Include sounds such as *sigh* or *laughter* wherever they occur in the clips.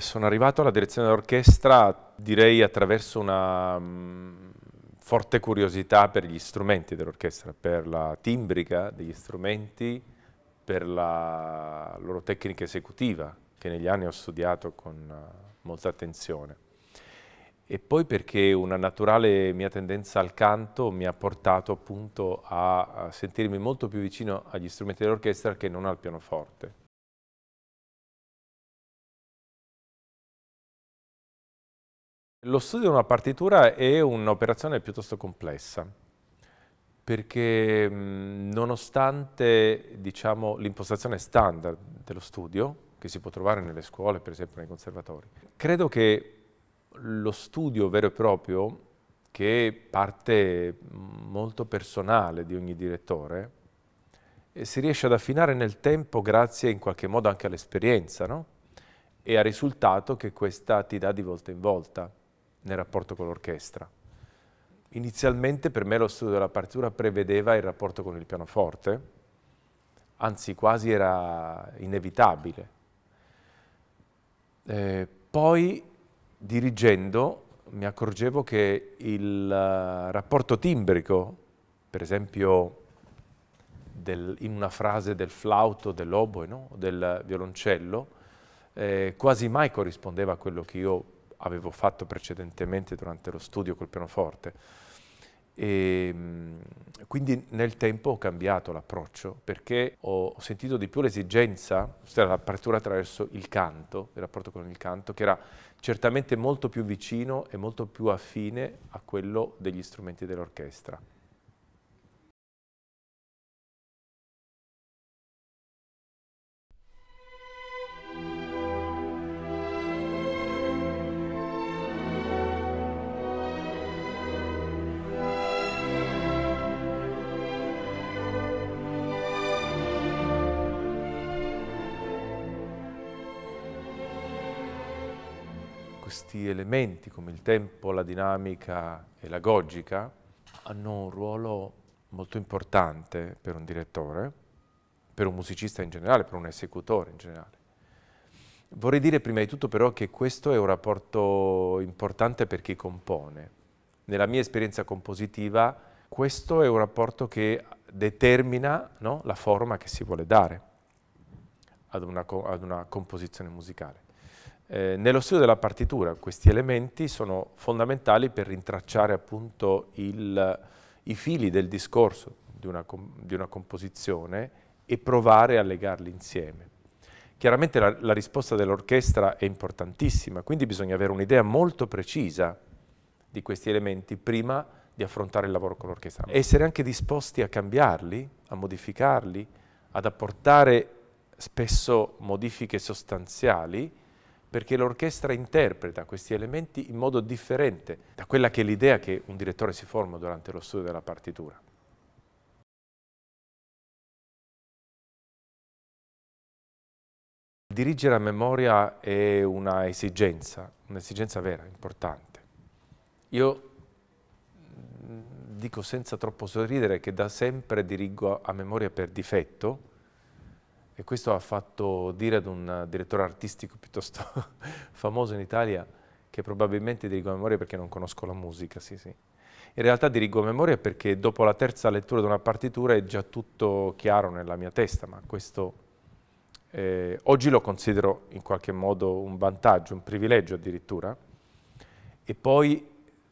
sono arrivato alla direzione dell'orchestra direi attraverso una mh, mm, forte curiosità per gli strumenti dell'orchestra, per la timbrica degli strumenti, per la loro tecnica esecutiva, che negli anni ho studiato con eh, molta attenzione. E poi perché una naturale mia tendenza al canto mi ha portato appunto a sentirmi molto più vicino agli strumenti dell'orchestra che non al pianoforte. Lo studio di una partitura è un'operazione piuttosto complessa perché mhmm, nonostante diciamo, l'impostazione standard dello studio, che si può trovare nelle scuole, per esempio nei conservatori, credo che lo studio vero e proprio, che è parte mhmm, molto personale di ogni direttore, eh, si riesce ad affinare nel tempo grazie in qualche modo anche all'esperienza no? e al risultato che questa ti dà di volta in volta nel rapporto con l'orchestra. Inizialmente per me lo studio della partitura prevedeva il rapporto con il pianoforte, anzi quasi era inevitabile. Eh, poi dirigendo mi accorgevo che il eh, rapporto timbrico, per esempio del, in una frase del flauto, dell'oboe, no? del violoncello, eh, quasi mai corrispondeva a quello che io avevo fatto precedentemente durante lo studio col pianoforte. E, ehm, quindi nel tempo ho cambiato l'approccio perché ho sentito di più l'esigenza, cioè l'apertura attraverso il canto, il rapporto con il canto, che era certamente molto più vicino e molto più affine a quello degli strumenti dell'orchestra. questi elementi come il tempo, la dinamica e la l'agogica hanno un ruolo molto importante per un direttore, per un musicista in generale, per un esecutore in generale. Vorrei dire prima di tutto però che questo è un rapporto importante per chi compone. Nella mia esperienza compositiva questo è un rapporto che determina no, la forma che si vuole dare ad una, ad una composizione musicale. Eh, nello studio della partitura questi elementi sono fondamentali per rintracciare appunto il, i fili del discorso di una, di una, composizione e provare a legarli insieme. Chiaramente la, la risposta dell'orchestra è importantissima, quindi bisogna avere un'idea molto precisa di questi elementi prima di affrontare il lavoro con l'orchestra. Essere anche disposti a cambiarli, a modificarli, ad apportare spesso modifiche sostanziali perché l'orchestra interpreta questi elementi in modo differente da quella che è l'idea che un direttore si forma durante lo studio della partitura. Dirigere a memoria è una esigenza, un'esigenza vera, importante. Io mm, dico senza troppo sorridere che da sempre dirigo a memoria per difetto, e questo ha fatto dire ad un direttore artistico piuttosto *laughs* famoso in Italia, che probabilmente dirigo a memoria perché non conosco la musica, sì, sì. In realtà dirigo a memoria perché dopo la terza lettura di una partitura è già tutto chiaro nella mia testa, ma questo eh, oggi lo considero in qualche modo un vantaggio, un privilegio addirittura. E poi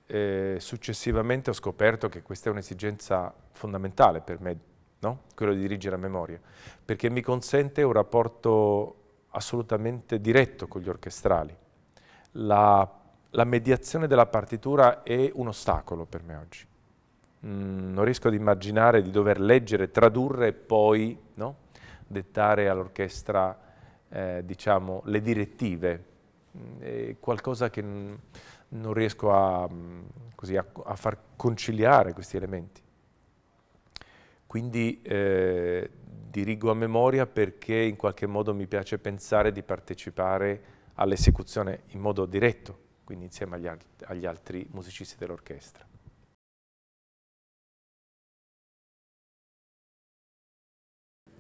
eh, successivamente ho scoperto che questa è un'esigenza fondamentale per me no? quello di dirigere a memoria, perché mi consente un rapporto assolutamente diretto con gli orchestrali. La, la mediazione della partitura è un ostacolo per me oggi. Mm, non riesco ad immaginare di dover leggere, tradurre e poi no? dettare all'orchestra eh, diciamo, le direttive. Mm, è qualcosa che non riesco a, mm, così, a, a far conciliare questi elementi. Quindi eh, dirigo a memoria perché in qualche modo mi piace pensare di partecipare all'esecuzione in modo diretto, quindi insieme agli, al agli altri musicisti dell'orchestra.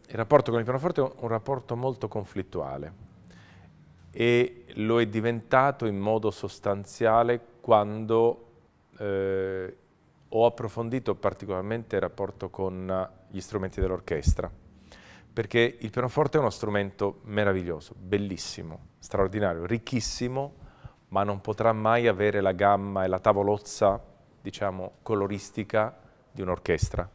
Il rapporto con il pianoforte è un rapporto molto conflittuale e lo è diventato in modo sostanziale quando eh, ho approfondito particolarmente il rapporto con eh, gli strumenti dell'orchestra, perché il pianoforte è uno strumento meraviglioso, bellissimo, straordinario, ricchissimo, ma non potrà mai avere la gamma e la tavolozza, diciamo, coloristica di un'orchestra.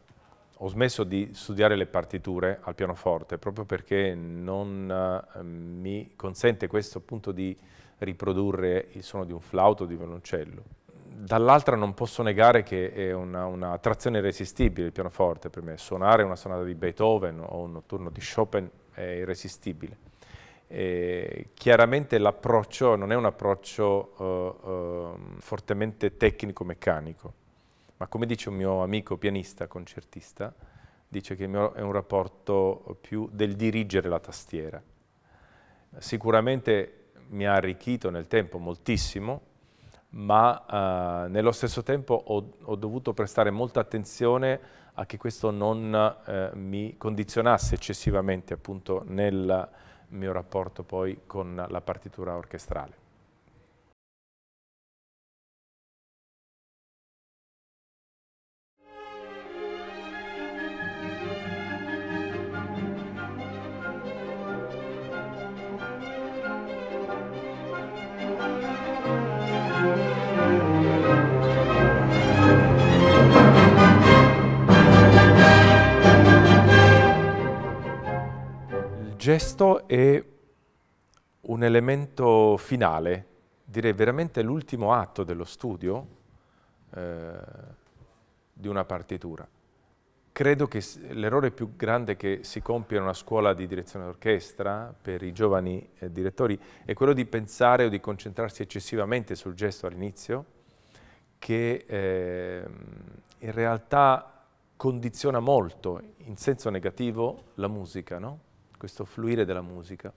Ho smesso di studiare le partiture al pianoforte proprio perché non eh, mi consente questo appunto di riprodurre il suono di un flauto o di un violoncello dall'altra non posso negare che è una, una irresistibile il pianoforte per me. Suonare una sonata di Beethoven o un notturno di Chopin è irresistibile. E chiaramente l'approccio non è un approccio uh, uh, fortemente tecnico-meccanico, ma come dice un mio amico pianista concertista, dice che è un rapporto più del dirigere la tastiera. Sicuramente mi ha arricchito nel tempo moltissimo, ma eh, nello stesso tempo ho, ho, dovuto prestare molta attenzione a che questo non eh, mi condizionasse eccessivamente appunto nel mio rapporto poi con la partitura orchestrale. gesto è un elemento finale, direi veramente l'ultimo atto dello studio eh, di una partitura. Credo che l'errore più grande che si compie in una scuola di direzione d'orchestra per i giovani eh, direttori è quello di pensare o di concentrarsi eccessivamente sul gesto all'inizio, che eh, in realtà condiziona molto in senso negativo la musica, no? questo fluire della musica.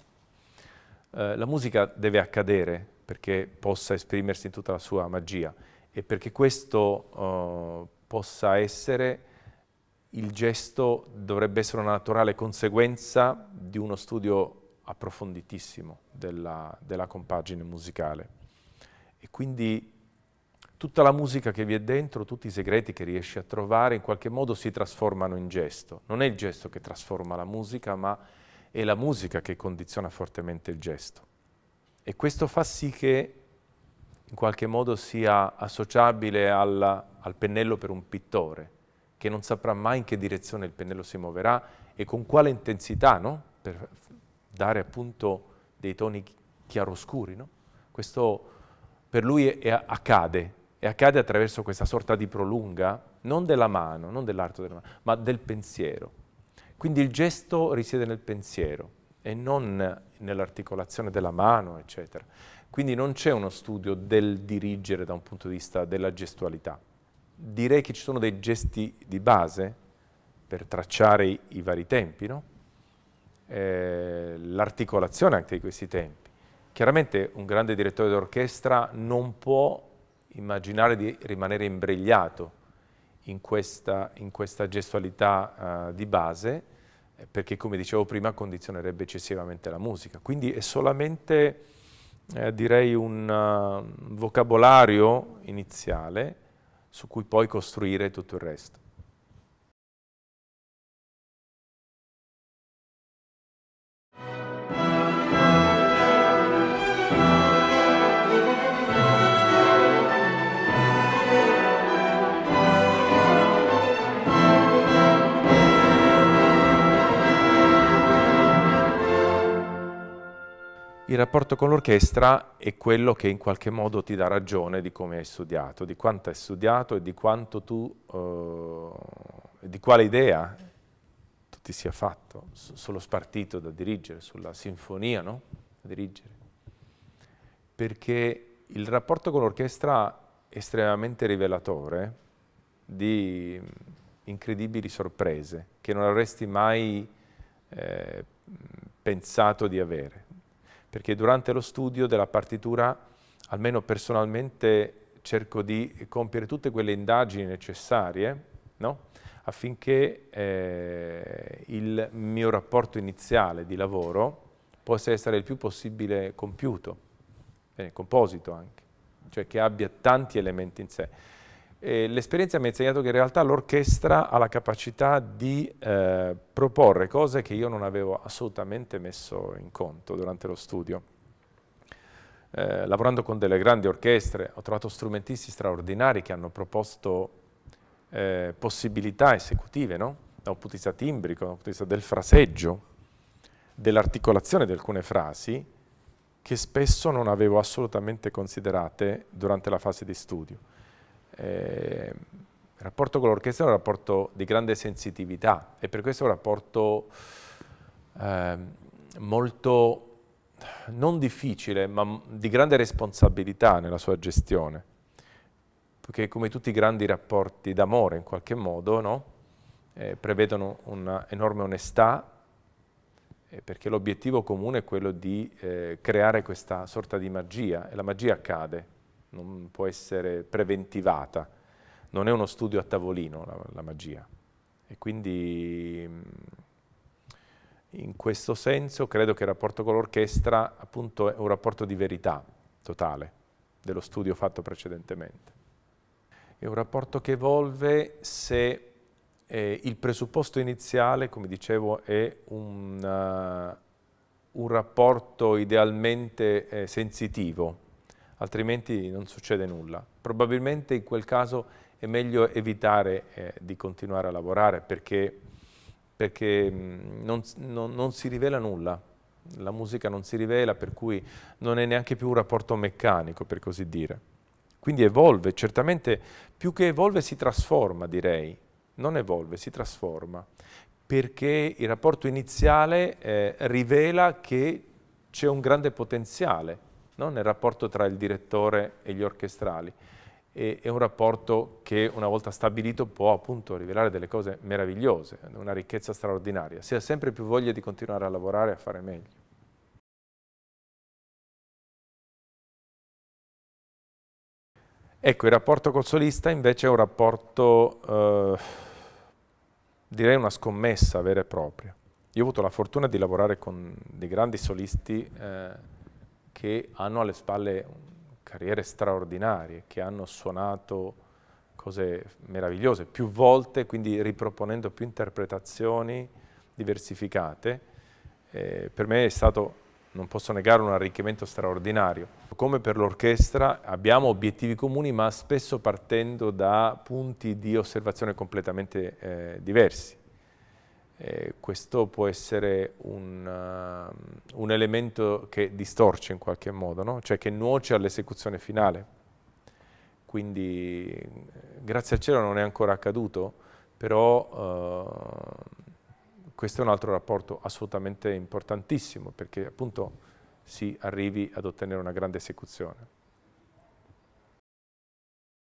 Eh, la musica deve accadere perché possa esprimersi in tutta la sua magia e perché questo eh, possa essere il gesto dovrebbe essere una naturale conseguenza di uno studio approfonditissimo della, della compagine musicale. E quindi tutta la musica che vi è dentro, tutti i segreti che riesci a trovare, in qualche modo si trasformano in gesto. Non è il gesto che trasforma la musica, ma è la musica che condiziona fortemente il gesto. E questo fa sì che in qualche modo sia associabile alla, al pennello per un pittore, che non saprà mai in che direzione il pennello si muoverà e con quale intensità, no? per dare appunto dei toni chiaroscuri. No? Questo per lui è, è, accade, e accade attraverso questa sorta di prolunga, non della mano, non dell'arto della mano, ma del pensiero. Quindi il gesto risiede nel pensiero e non nell'articolazione della mano, eccetera. Quindi non c'è uno studio del dirigere da un punto di vista della gestualità. Direi che ci sono dei gesti di base per tracciare i, i vari tempi, no? eh, l'articolazione anche di questi tempi. Chiaramente un grande direttore d'orchestra non può immaginare di rimanere imbrigliato in questa, in questa gestualità uh, di base, eh, perché come dicevo prima condizionerebbe eccessivamente la musica. Quindi è solamente, eh, direi, un uh, vocabolario iniziale su cui poi costruire tutto il resto. il rapporto con l'orchestra è quello che in qualche modo ti dà ragione di come hai studiato, di quanto hai studiato e di quanto tu, eh, di quale idea tu ti sia fatto su, sullo spartito da dirigere, sulla sinfonia no? da dirigere. Perché il rapporto con l'orchestra è estremamente rivelatore di incredibili sorprese che non avresti mai eh, pensato di avere perché durante lo studio della partitura, almeno personalmente, cerco di compiere tutte quelle indagini necessarie no? affinché eh, il mio rapporto iniziale di lavoro possa essere il più possibile compiuto, eh, composito anche, cioè che abbia tanti elementi in sé eh, l'esperienza mi ha insegnato che in realtà l'orchestra ha la capacità di eh, proporre cose che io non avevo assolutamente messo in conto durante lo studio. Eh, lavorando con delle grandi orchestre ho trovato strumentisti straordinari che hanno proposto eh, possibilità esecutive, no? da un punto di vista timbrico, da un punto di vista del fraseggio, dell'articolazione di alcune frasi, che spesso non avevo assolutamente considerate durante la fase di studio. Eh, il rapporto con l'orchestra è un rapporto di grande sensitività e per questo è un rapporto eh, molto, non difficile, ma di grande responsabilità nella sua gestione. Perché come tutti i grandi rapporti d'amore, in qualche modo, no? eh, prevedono un'enorme onestà, eh, perché l'obiettivo comune è quello di eh, creare questa sorta di magia, e la magia accade non può essere preventivata. Non è uno studio a tavolino la, la magia. E quindi mm, in questo senso credo che il rapporto con l'orchestra appunto è un rapporto di verità totale dello studio fatto precedentemente. È un rapporto che evolve se eh, il presupposto iniziale, come dicevo, è un, uh, un rapporto idealmente eh, sensitivo, altrimenti non succede nulla. Probabilmente in quel caso è meglio evitare eh, di continuare a lavorare perché, perché mm, non, non, non si rivela nulla, la musica non si rivela, per cui non è neanche più un rapporto meccanico, per così dire. Quindi evolve, certamente più che evolve si trasforma, direi. Non evolve, si trasforma, perché il rapporto iniziale eh, rivela che c'è un grande potenziale no? nel rapporto tra il direttore e gli orchestrali. E, è un rapporto che una volta stabilito può appunto rivelare delle cose meravigliose, una ricchezza straordinaria. Si ha sempre più voglia di continuare a lavorare e a fare meglio. Ecco, il rapporto col solista invece è un rapporto, eh, direi una scommessa vera e propria. Io ho avuto la fortuna di lavorare con dei grandi solisti eh, che hanno alle spalle carriere straordinarie, che hanno suonato cose meravigliose più volte, quindi riproponendo più interpretazioni diversificate. Eh, per me è stato, non posso negare, un arricchimento straordinario. Come per l'orchestra abbiamo obiettivi comuni, ma spesso partendo da punti di osservazione completamente eh, diversi eh, questo può essere un, uh, un, elemento che distorce in qualche modo, no? cioè che nuoce all'esecuzione finale. Quindi grazie al cielo non è ancora accaduto, però uh, questo è un altro rapporto assolutamente importantissimo perché appunto si arrivi ad ottenere una grande esecuzione.